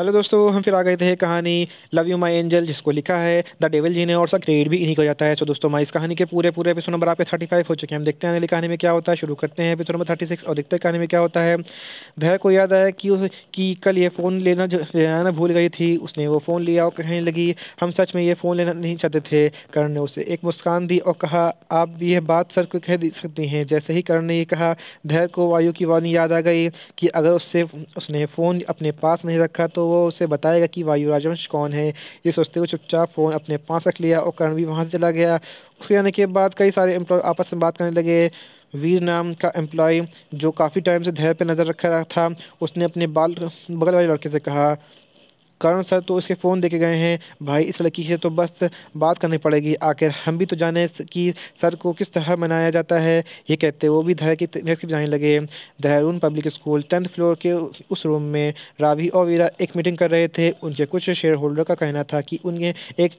hello दोस्तों हम फिर आ गए थे कहानी लव यू माय एंजल जिसको लिखा है द डेविल जी ने और सब क्रिएट भी इन्हीं को जाता है सो दोस्तों हमारी इस कहानी के पूरे पूरे एपिसोड नंबर आपके थर्टी फाइव हो चुके हैं हम देखते हैं अगली कहानी में क्या होता है शुरू करते हैं एपिसोड नंबर थर्टी सिक्स और देखते हैं कहानी में क्या होता है भय को याद आया कि कि कल ये फ़ोन लेना जो लेना भूल गई थी उसने वो फ़ोन लिया और कहने लगी हम सच में ये फ़ोन लेना नहीं चाहते थे करण ने उसे एक मुस्कान दी और कहा आप ये बात सर को कह दे सकती हैं जैसे ही करण ने यह कहा धैर्य को वायु की वाणी याद आ गई कि अगर उससे उसने फ़ोन अपने पास नहीं रखा तो वो उसे बताएगा कि वायु राजवंश कौन है ये सोचते हुए चुपचाप फ़ोन अपने पास रख लिया और करण भी वहाँ से चला गया उसके आने के बाद कई सारे एम्प्लॉय आपस में बात करने लगे वीर नाम का एम्प्लॉय जो काफ़ी टाइम से धैर्य पर नज़र रखा रहा था उसने अपने बाल बगल वाले लड़के से कहा कारण सर तो उसके फ़ोन देखे गए हैं भाई इस लड़की से तो बस बात करनी पड़ेगी आखिर हम भी तो जाने कि सर को किस तरह मनाया जाता है ये कहते वो भी धर की तरफ जाने लगे Dehradun public school tenth floor के उस रूम में रावी और वीरा एक मीटिंग कर रहे थे उनके कुछ शेयर होल्डर का कहना था कि उन्हें एक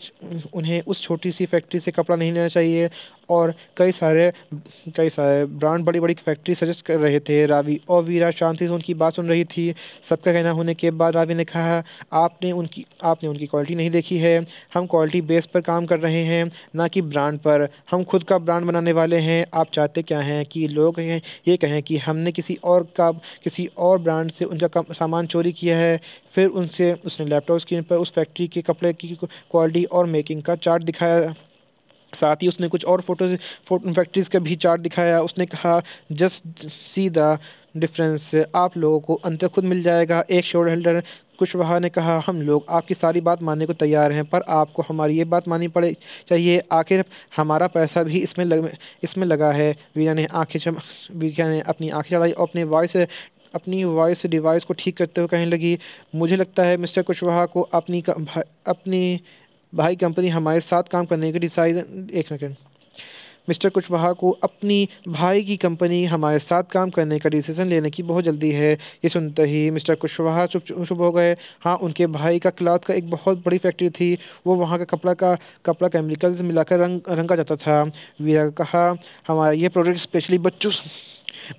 उन्हें उस छोटी सी फैक्ट्री से कपड़ा नहीं लेना चाहिए और कई सारे कई सारे ब्रांड बड़ी बड़ी फैक्ट्री सजेस्ट कर रहे थे रावी और वीरा शांति से उनकी बात सुन रही थी सबका कहना होने के बाद रावी ने कहा आपने उनकी आपने उनकी क्वालिटी नहीं देखी है हम क्वालिटी बेस पर काम कर रहे हैं ना कि ब्रांड पर हम खुद का ब्रांड बनाने वाले हैं आप चाहते क्या हैं कि लोग ये कहें कि हमने किसी और का किसी और ब्रांड से उनका सामान चोरी किया है फिर उनसे उसने लैपटॉप स्क्रीन पर उस फैक्ट्री के कपड़े की क्वालिटी और मेकिंग का चार्ट दिखाया साथ ही उसने कुछ और फोटोज फोटो फैक्ट्रीज़ का भी चार्ट दिखाया उसने कहा जस्ट सी द डिफरेंस आप लोगों को अंतर खुद मिल जाएगा एक शोर हेल्डर कुशवाहा ने कहा हम लोग आपकी सारी बात मानने को तैयार हैं पर आपको हमारी ये बात माननी पड़े चाहिए आखिर हमारा पैसा भी इसमें लग इसमें लगा है वीरा ने आँखें चम वीरा ने अपनी आँखें चढ़ाई और अपने वॉइस अपनी वॉइस डिवाइस को ठीक करते हुए कहने लगी मुझे लगता है मिस्टर कुशवाहा को अपनी अपनी भाई कंपनी हमारे साथ काम करने के डिसाइड एक सेकेंड मिस्टर कुशवाहा को अपनी भाई की कंपनी हमारे साथ काम करने का डिसीजन लेने की बहुत जल्दी है ये सुनते ही मिस्टर कुशवाहा चुप चुप हो गए हाँ उनके भाई का क्लॉथ का एक बहुत बड़ी फैक्ट्री थी वो वहाँ का कपड़ा का कपड़ा केमिकल मिलाकर रंग रंगा जाता था वीरा कहा हमारा ये प्रोडक्ट स्पेशली बच्चों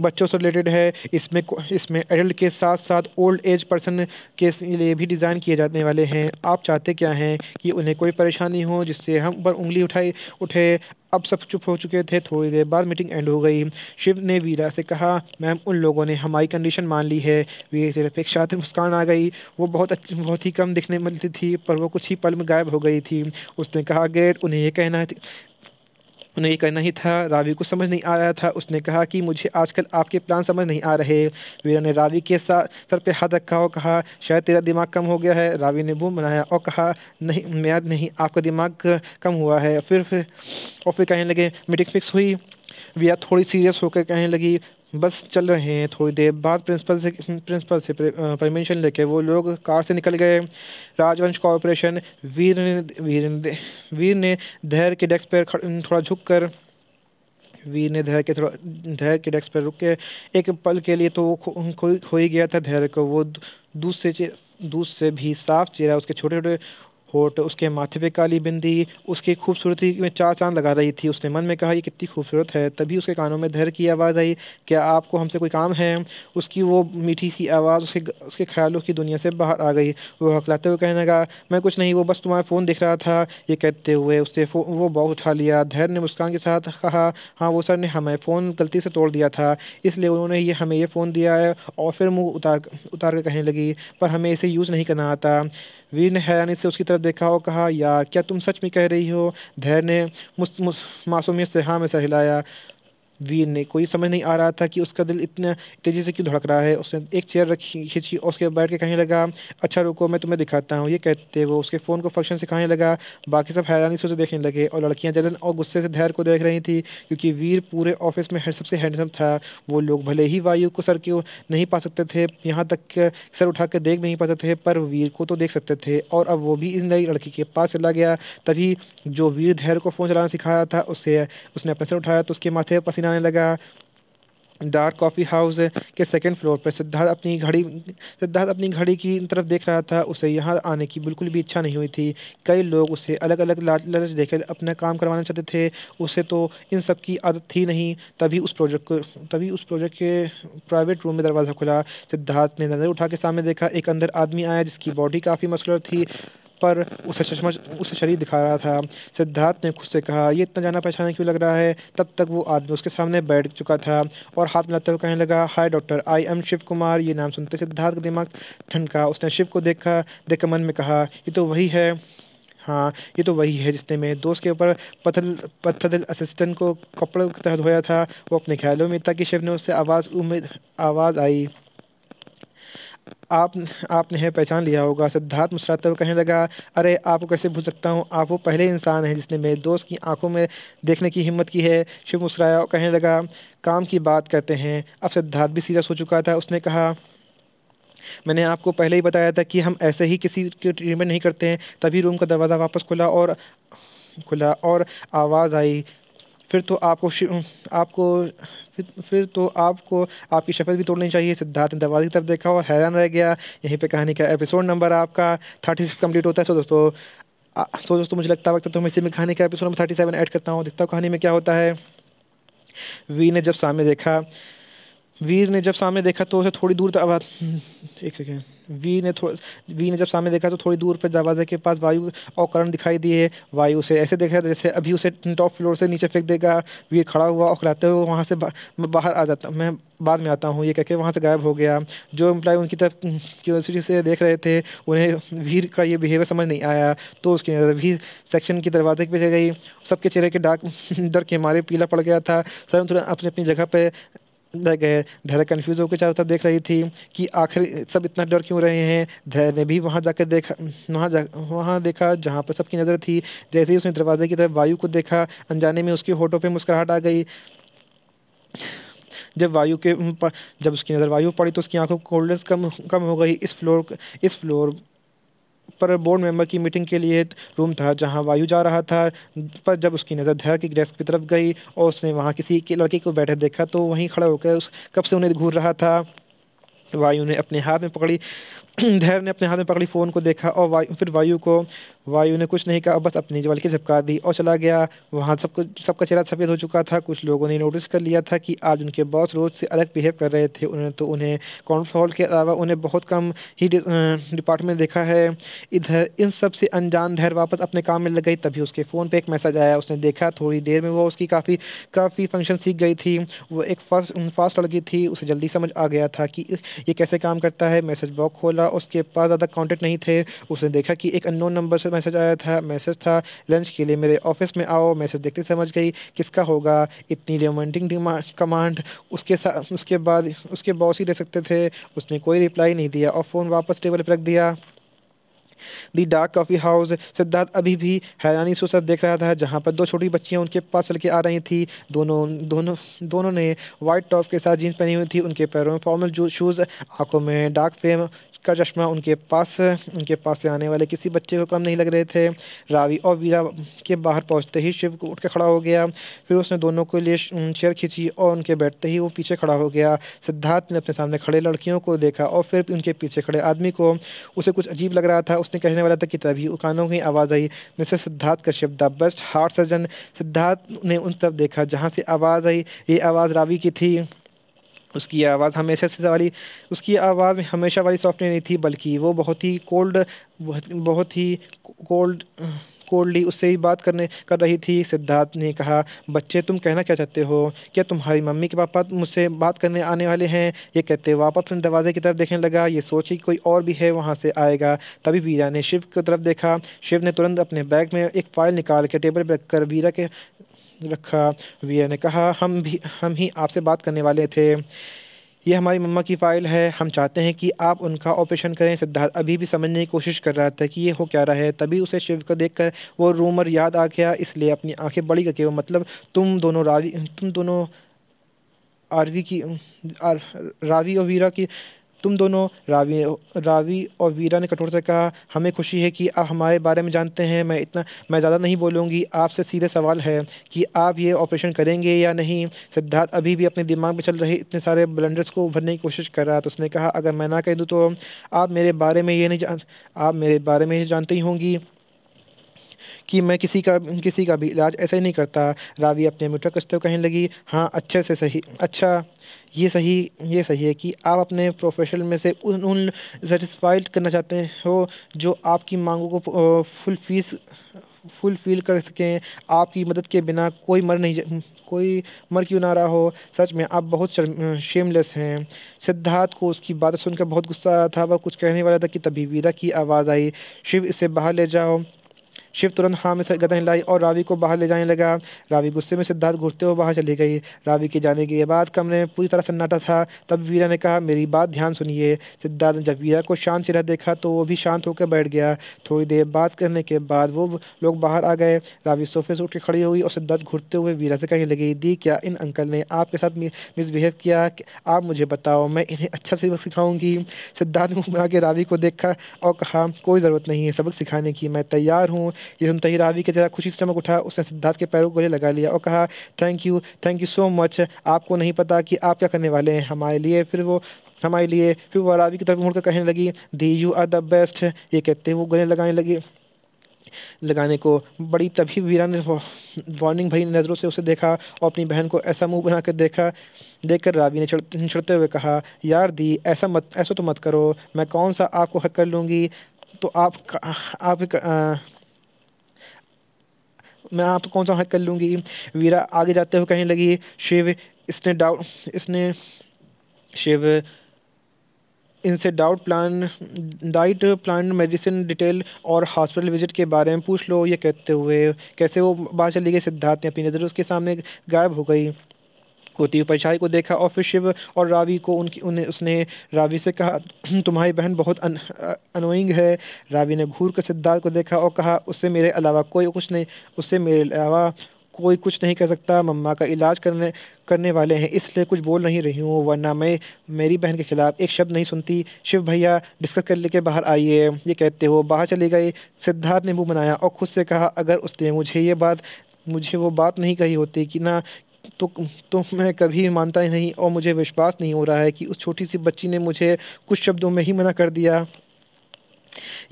बच्चों से रिलेटेड है इसमें इसमें एडल्ट के साथ साथ ओल्ड एज पर्सन के लिए भी डिज़ाइन किए जाने वाले हैं आप चाहते क्या हैं कि उन्हें कोई परेशानी हो जिससे हम पर उंगली उठाई उठे अब सब चुप हो चुके थे थोड़ी देर बाद मीटिंग एंड हो गई शिव ने वीरा से कहा मैम उन लोगों ने हमारी कंडीशन मान ली है वीरा से एक शातिर मुस्कान आ गई वो बहुत अच्छी बहुत ही कम दिखने मिलती थी पर वो कुछ ही पल में गायब हो गई थी उसने कहा ग्रेट उन्हें ये कहना उन्हें ये कहना ही था रावी को समझ नहीं आ रहा था उसने कहा कि मुझे आजकल आपके प्लान समझ नहीं आ रहे वीरा ने रावी के साथ सर पर हाथ रखा और कहा शायद तेरा दिमाग कम हो गया है रावी ने बूम बनाया और कहा नहीं मैं नहीं आपका दिमाग कम हुआ है फिर और फिर कहने लगे मीटिंग फिक्स हुई विया थोड़ी सीरियस होकर कहने लगी बस चल रहे हैं थोड़ी देर बाद प्रिंसिपल से प्रिंसिपल से परमिशन लेके वो लोग कार से निकल गए राजवंश कॉरपोरेशन वीर ने वीर ने वीर ने धैर्य के डेस्क पर थोड़ा झुक कर वीर ने धैर्य के थोड़ा धैर्य के डेस्क पर रुक के एक पल के लिए तो वो खो ही गया था धैर्य को वो दूध से दूध से भी साफ चेहरा उसके छोटे छोटे होठ उसके माथे पे काली बिंदी उसकी खूबसूरती में चार चांद लगा रही थी उसने मन में कहा ये कितनी खूबसूरत है तभी उसके कानों में धैर्य की आवाज़ आई क्या आपको हमसे कोई काम है उसकी वो मीठी सी आवाज़ उसके उसके ख्यालों की दुनिया से बाहर आ गई वो हकलाते हुए कहने लगा मैं कुछ नहीं वो बस तुम्हारा फ़ोन दिख रहा था ये कहते हुए उसने वो बॉक्स उठा लिया धैर्य ने मुस्कान के साथ कहा हाँ वो सर ने हमें फ़ोन गलती से तोड़ दिया था इसलिए उन्होंने ये हमें ये फ़ोन दिया है और फिर मुँह उतार उतार कर कहने लगी पर हमें इसे यूज़ नहीं करना आता वीर ने हैरानी से उसकी तरफ देखा और कहा यार क्या तुम सच में कह रही हो धैर्य ने मासूमियत से हाँ में सर हिलाया वीर ने कोई समझ नहीं आ रहा था कि उसका दिल इतना तेज़ी से क्यों धड़क रहा है उसने एक चेयर रखी खींची और उसके बैठ के कहने लगा अच्छा रुको मैं तुम्हें दिखाता हूँ ये कहते वो उसके फ़ोन को फंक्शन सिखाने लगा बाकी सब हैरानी से उसे देखने लगे और लड़कियाँ जलन और गुस्से से धैर्य को देख रही थी क्योंकि वीर पूरे ऑफिस में सबसे हैंडसम था वो लोग भले ही वायु को सर क्यों नहीं पा सकते थे यहाँ तक सर उठा कर देख नहीं पाते थे पर वीर को तो देख सकते थे और अब वो भी इस नई लड़की के पास चला गया तभी जो वीर धैर्य को फ़ोन चलाना सिखाया था उससे उसने अपने सर उठाया तो उसके माथे पसीना आने लगा डार्क कॉफ़ी हाउस के सेकंड फ्लोर पर सिद्धार्थ अपनी घड़ी सिद्धार्थ अपनी घड़ी की तरफ देख रहा था उसे यहाँ आने की बिल्कुल भी इच्छा नहीं हुई थी कई लोग उसे अलग अलग लालच देकर अपना काम करवाना चाहते थे उसे तो इन सब की आदत थी नहीं तभी उस प्रोजेक्ट को तभी उस प्रोजेक्ट के प्राइवेट रूम में दरवाज़ा खुला सिद्धार्थ ने नज़र उठा के सामने देखा एक अंदर आदमी आया जिसकी बॉडी काफ़ी मस्कुलर थी पर उसे चश्मा उसे शरीर दिखा रहा था सिद्धार्थ ने खुद से कहा यह इतना जाना पहचाना क्यों लग रहा है तब तक वो आदमी उसके सामने बैठ चुका था और हाथ मिलाते हुए कहने लगा hi doctor I am Shiv Kumar ये नाम सुनते सिद्धार्थ का दिमाग ठनका उसने शिव को देखा देखकर मन में कहा ये तो वही है हाँ ये तो वही है जिसने मेरे दोस्त के ऊपर पथल पथल असिस्टेंट को कपड़ों की तरह धोया था वो अपने ख्यालों में था कि शिव ने उससे आवाज़ उम्मीद आवाज़ आई आप आपने है पहचान लिया होगा सिद्धार्थ मुस्कुराते हुए कहने लगा अरे आपको कैसे भूल सकता हूँ आप वो पहले इंसान हैं जिसने मेरे दोस्त की आंखों में देखने की हिम्मत की है शिव मुस्कुराया और कहने लगा काम की बात करते हैं अब सिद्धार्थ भी सीरियस हो चुका था उसने कहा मैंने आपको पहले ही बताया था कि हम ऐसे ही किसी के ट्रीटमेंट नहीं करते हैं तभी रूम का दरवाज़ा वापस खुला और खुला और आवाज़ आई फिर तो आपको आपको फिर फिर तो आपको आपकी शपथ भी तोड़नी चाहिए सिद्धार्थ ने दरवाजे की तरफ देखा और हैरान रह गया यहीं पे कहानी का एपिसोड नंबर आपका थर्टी सिक्स कम्प्लीट होता है सो दोस्तों सो दोस्तों मुझे लगता है वक्त तो मैं इसी में कहानी का episode number thirty seven add करता हूँ देखता हूँ कहानी में क्या होता है वी ने जब सामने देखा वीर ने जब सामने देखा तो उसे थोड़ी दूर आवाज एक सेकेंड वीर ने थोड़ा वीर ने जब सामने देखा तो थोड़ी दूर पर दरवाजे के पास वायु औकरण दिखाई दिए वायु से ऐसे देखा जैसे अभी उसे टॉप फ्लोर से नीचे फेंक देगा वीर खड़ा हुआ और हुए वहाँ से बा, बाहर आ जाता मैं बाद में आता हूँ ये कहकर वहाँ से गायब हो गया जो एम्प्लॉय उनकी तरफ क्यूरसिटी से देख रहे थे उन्हें वीर का ये बिहेवियर समझ नहीं आया तो उसकी नज़र वीर सेक्शन के दरवाजे के पीछे गई सबके चेहरे के डाक डर के मारे पीला पड़ गया था सर तुरंत अपनी अपनी जगह पर रह गए धैर्य कन्फ्यूज होकर चारों तरफ देख रही थी कि आखिर सब इतना डर क्यों रहे हैं धैर्य ने भी वहाँ जाकर देखा वहाँ जा वहाँ देखा जहाँ पर सबकी नज़र थी जैसे ही उसने दरवाजे की तरफ वायु को देखा अनजाने में उसके होठों पर मुस्कुराहट आ गई जब वायु के जब उसकी नज़र वायु पड़ी तो उसकी आंखों कोल्डनेस कम कम हो गई इस फ्लोर इस फ्लोर पर बोर्ड मेंबर की मीटिंग के लिए रूम था जहां वायु जा रहा था पर जब उसकी नज़र धैर्य की डेस्क की तरफ गई और उसने वहां किसी के लड़के को बैठे देखा तो वहीं खड़ा होकर उस कब से उन्हें घूर रहा था वायु ने अपने हाथ में पकड़ी धैर्य ने अपने हाथ में पकड़ी फ़ोन को देखा और वायु फिर वायु को वायु ने कुछ नहीं कहा बस अपनी जवाल की झपका दी और चला गया वहाँ सब कुछ सबका चेहरा सफ़ेद हो चुका था कुछ लोगों ने नोटिस कर लिया था कि आज उनके बॉस रोज़ से अलग बिहेव कर रहे थे उन्होंने तो उन्हें कॉन्फ्रेंस हॉल के अलावा उन्हें बहुत कम ही डिपार्टमेंट देखा है इधर इन सब से अनजान धैर वापस अपने काम में लग गई तभी उसके फ़ोन पर एक मैसेज आया उसने देखा थोड़ी देर में वो उसकी काफ़ी काफ़ी फंक्शन सीख गई थी वो एक फास्ट फास्ट लड़की थी उसे जल्दी समझ आ गया था कि ये कैसे काम करता है मैसेज बॉक्स खोला उसके पास ज़्यादा कॉन्टेक्ट नहीं थे उसने देखा कि एक अननोन नंबर से मैसेज आया था मैसेज था लंच के लिए मेरे ऑफिस में आओ मैसेज देखते समझ गई किसका होगा इतनी रोमांटिक कमांड उसके साथ उसके बाद उसके बॉस ही दे सकते थे उसने कोई रिप्लाई नहीं दिया और फ़ोन वापस टेबल पर रख दिया the dark coffee house Siddharth अभी भी हैरानी से सब देख रहा था जहाँ पर दो छोटी बच्चियाँ उनके पास चल के आ रही थी दोनों दोनों दोनों ने वाइट टॉप के साथ जीन्स पहनी हुई थी उनके पैरों में फॉर्मल शूज़ आँखों में डार्क फ्रेम का चश्मा उनके पास उनके पास से आने वाले किसी बच्चे को कम नहीं लग रहे थे रावी और वीरा के बाहर पहुंचते ही शिव को उठ के खड़ा हो गया फिर उसने दोनों के लिए चेयर खींची और उनके बैठते ही वो पीछे खड़ा हो गया सिद्धार्थ ने अपने सामने खड़े लड़कियों को देखा और फिर उनके पीछे खड़े आदमी को उसे कुछ अजीब लग रहा था उस उसने कहने वाला था कि तभी उकानों की आवाज़ आई मिस्टर सिद्धार्थ का शब्द बेस्ट हार्ट सर्जन सिद्धार्थ ने उन तरफ देखा जहाँ से आवाज़ आई ये आवाज़ रावी की थी उसकी आवाज़ हमेशा से वाली उसकी आवाज़ में हमेशा वाली सॉफ्टवेयर नहीं थी बल्कि वो बहुत ही कोल्ड बहुत ही कोल्ड कोड ली उससे ही बात करने कर रही थी सिद्धार्थ ने कहा बच्चे तुम कहना क्या चाहते हो क्या तुम्हारी मम्मी के पापा मुझसे बात करने आने वाले हैं ये कहते वापस अपने दरवाजे की तरफ देखने लगा ये सोची कोई और भी है वहाँ से आएगा तभी वीरा ने शिव की तरफ देखा शिव ने तुरंत अपने बैग में एक फाइल निकाल के टेबल पर रखकर वीरा के रखा वीरा ने कहा हम भी हम ही आपसे बात करने वाले थे ये हमारी मम्मा की फ़ाइल है हम चाहते हैं कि आप उनका ऑपरेशन करें सिद्धार्थ अभी भी समझने की कोशिश कर रहा था कि ये हो क्या रहा है तभी उसे शिव को देखकर वो रूमर याद आ गया इसलिए अपनी आंखें बड़ी करके वो मतलब तुम दोनों रावी तुम दोनों आरवी की आर, रावी और वीरा की तुम दोनों रावी रावी और वीरा ने कठोर से कहा हमें खुशी है कि आप हमारे बारे में जानते हैं मैं इतना मैं ज़्यादा नहीं बोलूँगी आपसे सीधे सवाल है कि आप ये ऑपरेशन करेंगे या नहीं सिद्धार्थ अभी भी अपने दिमाग में चल रहे इतने सारे ब्लेंडर्स को उभरने की कोशिश कर रहा तो उसने कहा अगर मैं ना कह दूँ तो आप मेरे बारे में ये नहीं जान आप मेरे बारे में जानते ही होंगी कि मैं किसी का किसी का भी इलाज ऐसे ही नहीं करता रावी अपने मित्र कश्तो कहने लगी हाँ अच्छे से सही अच्छा ये सही ये सही है कि आप अपने प्रोफेशन में से उन उन सेटिस्फाइड करना चाहते हो जो आपकी मांगों को फुल फीस फील कर सकें आपकी मदद के बिना कोई मर नहीं कोई मर क्यों ना रहा हो सच में आप बहुत शेमलेस हैं सिद्धार्थ को उसकी बात सुनकर बहुत गुस्सा आ रहा था वह कुछ कहने वाला था कि तभी वीरा की आवाज़ आई शिव इसे बाहर ले जाओ शिव तुरंत हाँ में गदा हिलाई और रावी को बाहर ले जाने लगा रावी गुस्से में सिद्धार्थ घुसते हुए बाहर चली गई रावी के जाने के बाद कमरे में पूरी तरह सन्नाटा था तब वीरा ने कहा मेरी बात ध्यान सुनिए सिद्धार्थ ने जब वीरा को शांत चेहरा देखा तो वो भी शांत होकर बैठ गया थोड़ी देर बात करने के बाद वो लोग बाहर आ गए रावी सोफे से उठ के खड़ी हुई और सिद्धार्थ घुटते हुए वीरा से कहने लगी दी क्या इन अंकल ने आपके साथ मिसबिहेव किया आप मुझे बताओ मैं इन्हें अच्छा सबक सिखाऊंगी सिद्धार्थ ने घुमा के रावी को देखा और कहा कोई ज़रूरत नहीं है सबक सिखाने की मैं तैयार हूँ ये सुनते ही रावी के जरा खुशी चमक उठा उसने सिद्धार्थ के पैरों को लगा लिया और कहा thank you thank you so much आपको नहीं पता कि आप क्या करने वाले हैं हमारे लिए फिर वो हमारे लिए फिर वो रावी की तरफ मुड़कर कहने लगी दी यू आर द बेस्ट ये कहते हुए गले लगाने लगी लगाने को बड़ी तभी वीरा ने वार्निंग भरी नज़रों से उसे देखा और अपनी बहन को ऐसा मुंह बना कर देखा देखकर रावी ने छिड़ते चढ़ते हुए कहा यार दी ऐसा मत ऐसा तो मत करो मैं कौन सा आपको हक कर लूँगी तो आप आप, आप आ, मैं आप कौन सा हक कर लूँगी वीरा आगे जाते हुए कहने लगी शिव इसने डाउट इसने शिव इनसे doubt plan diet plan medicine detail और हॉस्पिटल विजिट के बारे में पूछ लो ये कहते हुए कैसे वो बाहर चली गई सिद्धार्थ ने अपनी नज़र उसके सामने गायब हो गई होती परछाई को देखा और फिर शिव और रावी को उनकी उन्हें उसने रावी से कहा तुम्हारी बहन बहुत अन, अनोइंग है रावी ने घूर कर सिद्धार्थ को देखा और कहा उससे मेरे अलावा कोई कुछ नहीं उससे मेरे अलावा कोई कुछ नहीं कर सकता मम्मा का इलाज करने करने वाले हैं इसलिए कुछ बोल नहीं रही हूँ वरना मैं मेरी बहन के खिलाफ एक शब्द नहीं सुनती शिव भैया डिस्कस कर लेके बाहर आइए ये कहते हो बाहर चले गए सिद्धार्थ ने मुँह बनाया और खुद से कहा अगर उसने मुझे ये बात मुझे वो बात नहीं कही होती कि ना तो तो मैं कभी मानता ही नहीं और मुझे विश्वास नहीं हो रहा है कि उस छोटी सी बच्ची ने मुझे कुछ शब्दों में ही मना कर दिया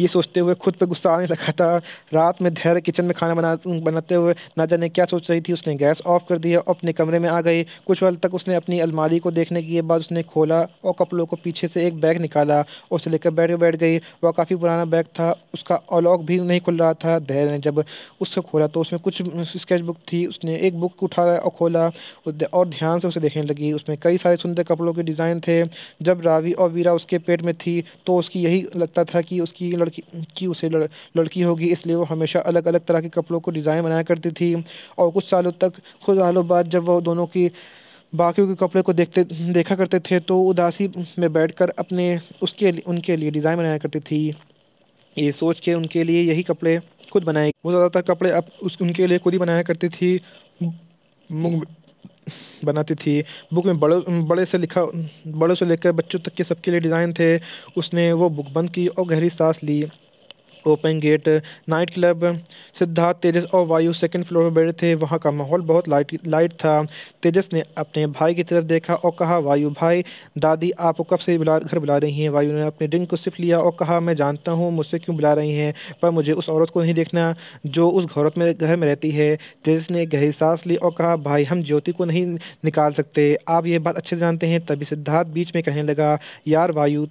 ये सोचते हुए खुद पर गुस्सा आने लगा था रात में धैर्य किचन में खाना बना बनाते हुए ना जाने क्या सोच रही थी उसने गैस ऑफ कर दिया और अपने कमरे में आ गई कुछ वक्त तक उसने अपनी अलमारी को देखने के बाद उसने खोला और कपड़ों को पीछे से एक बैग निकाला और उसे लेकर बैठ बैठ गई वह काफ़ी पुराना बैग था उसका अलॉक भी नहीं खुल रहा था धैर्य ने जब उसको खोला तो उसमें कुछ स्केच बुक थी उसने एक बुक उठाया और खोला और ध्यान से उसे देखने लगी उसमें कई सारे सुंदर कपड़ों के डिज़ाइन थे जब रावी और वीरा उसके पेट में थी तो उसकी यही लगता था कि उसकी लड़की की उसे लड़, लड़की होगी इसलिए वो हमेशा अलग अलग तरह के कपड़ों को डिज़ाइन बनाया करती थी और कुछ सालों तक कुछ सालों बाद जब वो दोनों की बाकियों के कपड़े को देखते देखा करते थे तो उदासी में बैठकर अपने उसके उनके लिए डिज़ाइन बनाया करती थी ये सोच के उनके लिए यही कपड़े खुद बनाए वो ज़्यादातर कपड़े अब उस उनके लिए खुद ही बनाया करती थी बनाती थी बुक में बड़ों बड़े से लिखा बड़ों से लेकर बच्चों तक के सबके लिए डिज़ाइन थे उसने वो बुक बंद की और गहरी सांस ली open gate night club Siddharth Tejas और वायु सेकंड फ्लोर पर बैठे थे वहाँ का माहौल बहुत लाइट लाइट था तेजस ने अपने भाई की तरफ देखा और कहा वायु भाई दादी आपको कब से बुला घर बुला रही हैं वायु ने अपने ड्रिंक को सिर्फ लिया और कहा मैं जानता हूँ मुझसे क्यों बुला रही हैं पर मुझे उस औरत को नहीं देखना जो उस औरत में घर में रहती है तेजस ने गहरी सांस ली और कहा भाई हम ज्योति को नहीं निकाल सकते आप ये बात अच्छे से जानते हैं तभी सिद्धार्थ बीच में कहने लगा यार वायु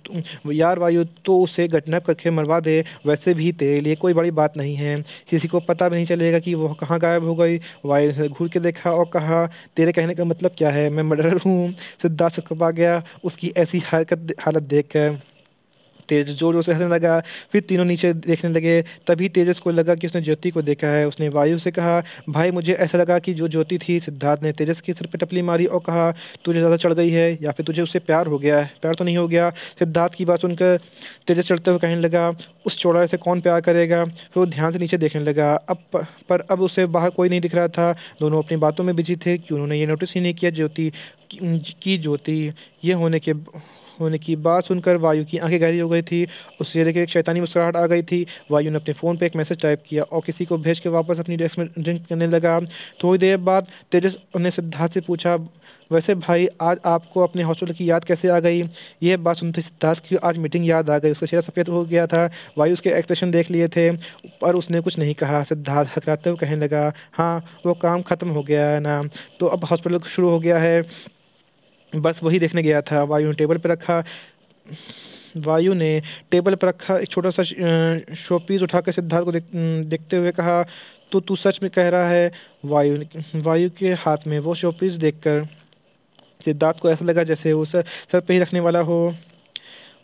यार वायु तो उसे घटना करके मरवा दे वैसे भी भी तेरे लिए कोई बड़ी बात नहीं है किसी को पता भी नहीं चलेगा कि वह कहाँ गायब हो गई वायु ने घूर के देखा और कहा तेरे कहने का मतलब क्या है मैं मर्डर हूँ सिद्धार्थ सकप गया उसकी ऐसी हरकत हालत देख कर तेज जोर जोर से हंसने लगा फिर तीनों नीचे देखने लगे तभी तेजस को लगा कि उसने ज्योति को देखा है उसने वायु से कहा भाई मुझे ऐसा लगा कि जो ज्योति थी सिद्धार्थ ने तेजस के सिर पर टपली मारी और कहा तुझे ज़्यादा चढ़ गई है या फिर तुझे उससे प्यार हो गया है प्यार तो नहीं हो गया सिद्धार्थ की बात सुनकर तेजस चढ़ते हुए कहने लगा उस चौड़ाई से कौन प्यार करेगा फिर वो ध्यान से नीचे देखने लगा अब पर अब उसे बाहर कोई नहीं दिख रहा था दोनों अपनी बातों में बिजी थे कि उन्होंने ये नोटिस ही नहीं किया ज्योति की ज्योति ये होने के होने की बात सुनकर वायु की आंखें गहरी हो गई थी उस चेहरे की एक शैतानी मुस्कुराहट आ गई थी वायु ने अपने फ़ोन पर एक मैसेज टाइप किया और किसी को भेज के वापस अपनी डेस्क में ड्रिंक करने लगा थोड़ी देर बाद तेजस ने सिद्धार्थ से पूछा वैसे भाई आज आपको अपने हॉस्टल की याद कैसे आ गई यह बात सुनते सिद्धार्थ की आज मीटिंग याद आ गई उसका चेहरा सफ़ेद हो गया था वायु उसके एक्सप्रेशन देख लिए थे पर उसने कुछ नहीं कहा सिद्धार्थ हकराते हुए कहने लगा हाँ वो काम ख़त्म हो गया है ना तो अब हॉस्पिटल शुरू हो गया है बस वही देखने गया था वायु ने टेबल पर रखा वायु ने टेबल पर रखा एक छोटा सा शोपीस उठाकर सिद्धार्थ को देख, देखते हुए कहा तो तू सच में कह रहा है वायु वायु के हाथ में वो शोपीस देखकर सिद्धार्थ को ऐसा लगा जैसे वो सर सर पे ही रखने वाला हो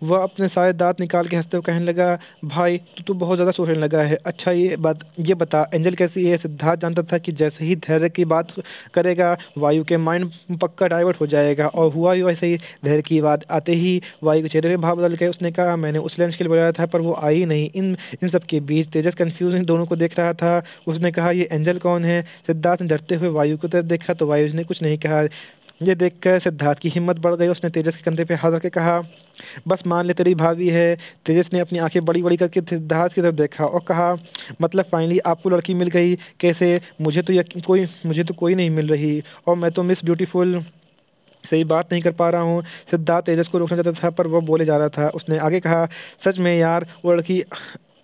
वह अपने सारे दांत निकाल के हंसते हुए कहने लगा भाई तो तू बहुत ज़्यादा सोचने लगा है अच्छा ये बात ये बता एंजल कैसी है सिद्धार्थ जानता था कि जैसे ही धैर्य की बात करेगा वायु के माइंड पक्का डाइवर्ट हो जाएगा और हुआ भी वैसे ही धैर्य की बात आते ही वायु के चेहरे में भाव बदल गए उसने कहा मैंने उस लंच के लिए बुलाया था पर वो आई नहीं इन इन सब के बीच तेजस कन्फ्यूज दोनों को देख रहा था उसने कहा ये एंजल कौन है सिद्धार्थ ने डरते हुए वायु की तरफ तो देखा तो वायु ने कुछ नहीं कहा ये देखकर सिद्धार्थ की हिम्मत बढ़ गई उसने तेजस के कंधे पर हाथ रख के कहा बस मान ले तेरी भाभी है तेजस ने अपनी आंखें बड़ी बड़ी करके सिद्धार्थ की तरफ देखा और कहा मतलब फाइनली आपको लड़की मिल गई कैसे मुझे तो यकीन कोई मुझे तो कोई नहीं मिल रही और मैं तो मिस ब्यूटीफुल सही बात नहीं कर पा रहा हूँ सिद्धार्थ तेजस को रोकना चाहता था पर वह बोले जा रहा था उसने आगे कहा सच में यार वो लड़की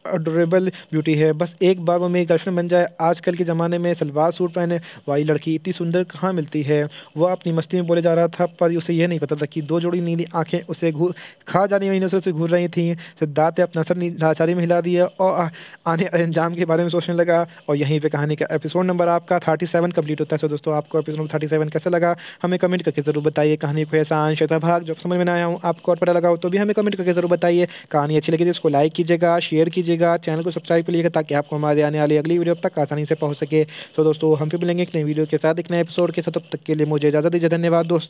अडोरेबल ब्यूटी है बस एक बार वो मेरी गर्लफ्रेंड बन जाए आजकल के ज़माने में सलवार सूट पहने वाली लड़की इतनी सुंदर कहाँ मिलती है वह अपनी मस्ती में बोले जा रहा था पर उसे यह नहीं पता था कि दो जोड़ी नीली आँखें उसे घूर खा जाने नजर से उसे घूर रही थी सिद्धार्थ ने अपना सर लाचारी में हिला दिया और आने अंजाम के बारे में सोचने लगा और यहीं पर कहानी का एपिसोड नंबर आपका थर्टी सेवन कम्प्लीट होता है सो दोस्तों आपको एपिसोड थर्टी सेवन कैसा लगा हमें कमेंट करके ज़रूर बताइए कहानी को ऐसा आंश था भाग जब समझ में आया हूँ आपको और पता लगा हो तो भी हमें कमेंट करके ज़रूर बताइए कहानी अच्छी लगी थी उसको लाइक कीजिएगा शेयर कीजिए कीजिएगा चैनल को सब्सक्राइब कर लीजिएगा ताकि आपको हमारे आने वाली अगली वीडियो तक आसानी से पहुँच सके तो दोस्तों हम फिर मिलेंगे एक नई वीडियो के साथ एक नए एपिसोड के साथ तब तक के लिए मुझे इजाज़त दीजिए धन्यवाद दोस्तों